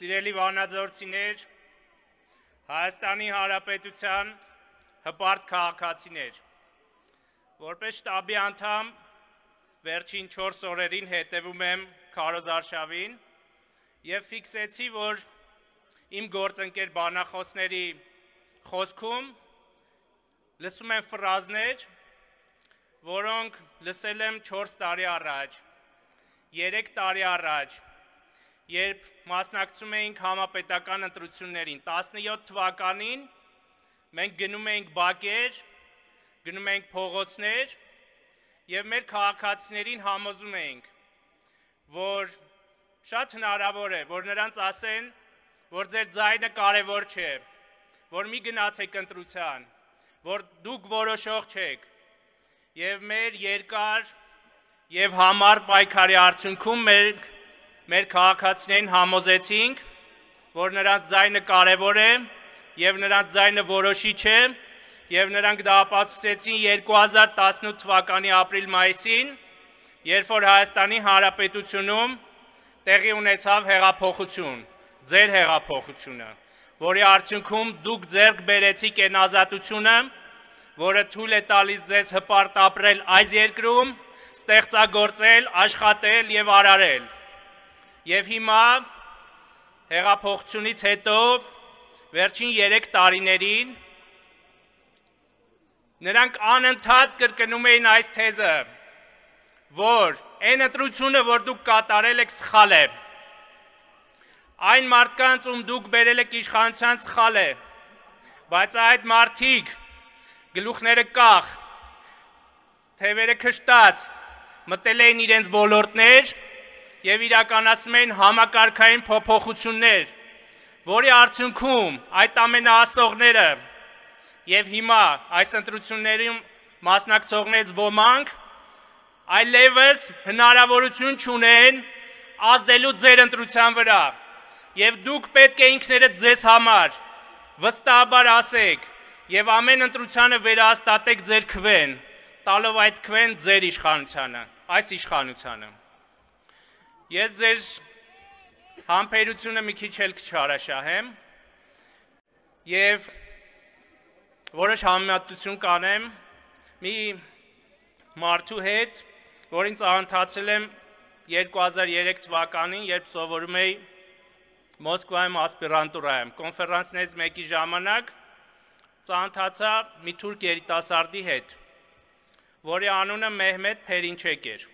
Սիրելի վանաձորցիներ, Հայաստանի Հանրապետության հպարտ քաղաքացիներ, որպես շտաբի անդամ վերջին 4 օրերին հետևում եմ Քարոզարշավին եւ ֆիքսեցի, որ իմ գործընկեր բանախոսների խոսքում լսում եմ ֆրազներ, որոնք լսել եմ 4 տարի առաջ, 3 տարի առաջ երբ մասնակցում էինք համապետական ընտրություններին 17 թվականին մենք գնում էինք բակեր, գնում էինք փողոցներ եւ մեր քաղաքացիներին համոզում էինք, որ շատ հնարավոր է, որ նրանց ասեն, որ ձեր ձայնը կարևոր չէ, որ մի գնացեք ընտրության, որ դուք որոշող չեք։ Եվ մեր երկար եւ համար պայքարի արդյունքում մենք մեր մեր քաղաքացիներին համոզեցինք, որ նրանց ձայնը կարևոր է եւ նրանց ձայնը որոշիչ է եւ նրանք դա ապացուցեցին 2018 թվականի ապրիլ-մայիսին, երբ որ Հայաստանի Հանրապետությունում տեղի ունեցավ հեղափոխություն, ձեր հեղափոխությունը, որի արդյունքում դուք ձեռք բերեցիք այն ազատությունը, որը թույլ է տալիս ձեզ հպարտ ապրել այս երկրում, ստեղծագործել, աշխատել եւ արարել։ Եվ հիմա հեղափոխությունից հետո վերջին 3 տարիներին նրանք անընդհատ կրկնում էին այս թեզը, որ այն ընտրությունը, որ դուք կատարել եք, սխալ է։ Այն մարդկանց, ում դուք բերել եք իշխանության սխալ է, բայց այդ մարդիկ գլուխները կախ, թևերը քշտած, մտել էին իրենց ոլորտներ եւ իրականացնում էին համակարգային փոփոխություններ, որի արդյունքում այդ ամենահասողները եւ հիմա այս ընտրություններին մասնակցողներից ոմանք այլևս հնարավորություն չունեն ազդելու ձեր ընտրության վրա եւ դուք պետք է ինքներդ ձեզ համար վստահաբար ասեք եւ ամեն ընտրությանը վերահաստատեք ձեր քվեն, տալով այդ քվեն ձեր իշխանությանը, այս իշխանությանը։ Ես ձեր համբերությունը մի քիչ էլ կչարաշահեմ եւ որոշ համեմատություն կանեմ մի մարդու հետ, որին ծանոթացել եմ 2003 թվականին, երբ սովորում էի Մոսկվայում ասպիրանտուրայում, կոնֆերանսներից մեկի ժամանակ ծանոթացա մի թուրք երիտասարդի հետ, որի անունը Մեհմեդ Փերինչեկ էր։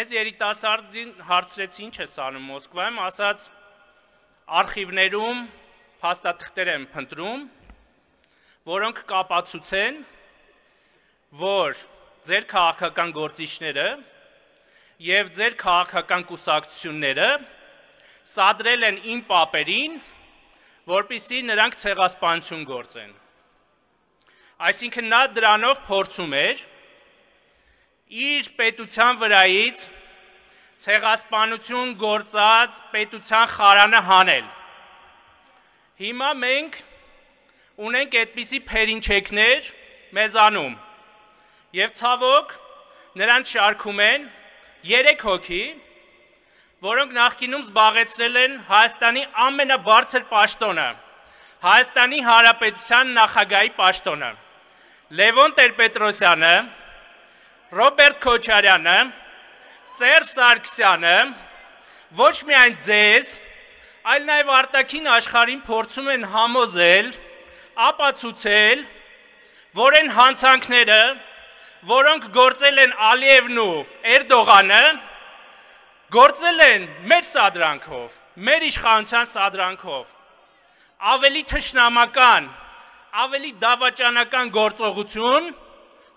Այս երիտասարդին հարցրեց ինչ է անում Մոսկվայում, ասաց արխիվներում փաստաթղթեր եմ փնտրում, որոնք կապացուցեն, որ ձեր քաղաքական գործիչները եւ ձեր քաղաքական կուսակցությունները սադրել են իմ պապերին, որpիսի նրանք ցեղասպանություն գործեն։ Այսինքն նա դրանով փորձում էր իր պետության վրայից ցեղասպանություն գործած պետության խարանը հանել։ Հիմա մենք ունենք այդպիսի փերինչեքներ մեզանում։ Եվ ցավոք նրանց շարքում են 3 հոգի, որոնք նախկինում զբաղեցրել են Հայաստանի ամենաբարձր պաշտոնը, Հայաստանի Հանրապետության նախագահի պաշտոնը։ Լևոն Տեր-Պետրոսյանը Ռոբերտ Քոչարյանը, Սերժ Սարգսյանը ոչ միայն ձեզ, այլ նաև արտաքին աշխարհին փորձում են համոզել, ապացուցել, որ այն հանցանքները, որոնք գործել են Ալիևն ու Էրդողանը, գործել են մեր սադրանքով, մեր իշխանության սադրանքով։ Ավելի թշնամական, ավելի դավաճանական գործողություն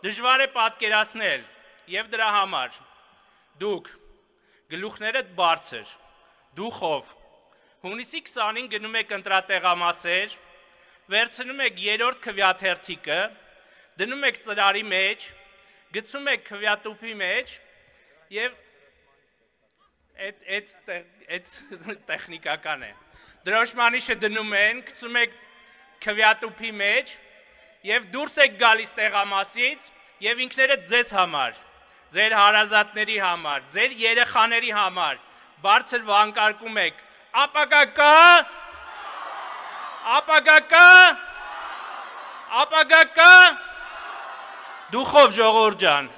դժվար է պատկերացնել եւ դրա համար դուք գլուխներդ բարձր դուխով հունիսի 20-ին գնում եք ընտրատեղամասեր վերցնում եք երրորդ քվյաթերթիկը դնում եք ծրարի մեջ գցում եք քվյատուփի մեջ եւ այդ այդ այդ տեխնիկական է դրոշմանիշը դնում են գցում եք քվյատուփի մեջ եւ դուրս եք գալիս տեղամասից եւ ինքներդ ձեզ համար, ձեր հարազատների համար, ձեր երեխաների համար բարձր վանկարկում եք ապակա կա ապակա կա ապակա կա դուխով ժողովուրդ ջան